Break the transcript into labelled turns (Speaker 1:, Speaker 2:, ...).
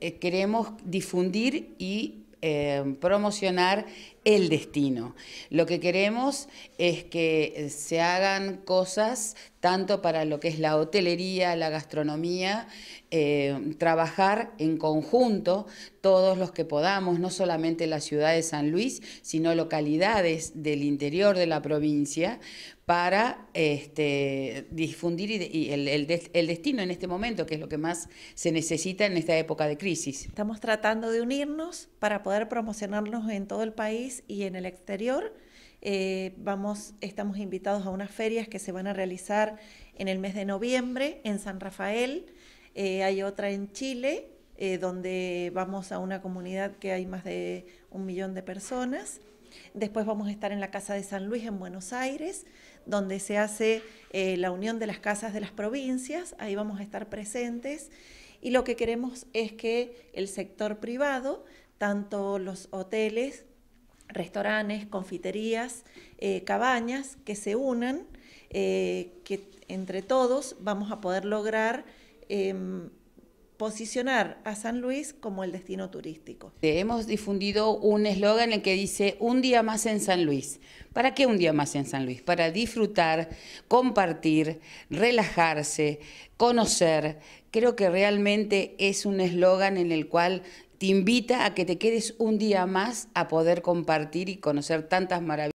Speaker 1: Eh, queremos difundir y eh, promocionar el destino. Lo que queremos es que eh, se hagan cosas tanto para lo que es la hotelería, la gastronomía, eh, trabajar en conjunto todos los que podamos, no solamente la ciudad de San Luis, sino localidades del interior de la provincia, para este, difundir el destino en este momento, que es lo que más se necesita en esta época de crisis.
Speaker 2: Estamos tratando de unirnos para poder promocionarnos en todo el país y en el exterior. Eh, vamos, estamos invitados a unas ferias que se van a realizar en el mes de noviembre en San Rafael. Eh, hay otra en Chile, eh, donde vamos a una comunidad que hay más de un millón de personas. Después vamos a estar en la Casa de San Luis en Buenos Aires, donde se hace la unión de las casas de las provincias, ahí vamos a estar presentes. Y lo que queremos es que el sector privado, tanto los hoteles restaurantes, confiterías, eh, cabañas que se unan, eh, que entre todos vamos a poder lograr em, posicionar a San Luis como el destino turístico.
Speaker 1: Eh, hemos difundido un eslogan en el que dice un día más en San Luis. ¿Para qué un día más en San Luis? Para disfrutar, compartir, relajarse, conocer. Creo que realmente es un eslogan en el cual te invita a que te quedes un día más a poder compartir y conocer tantas maravillas.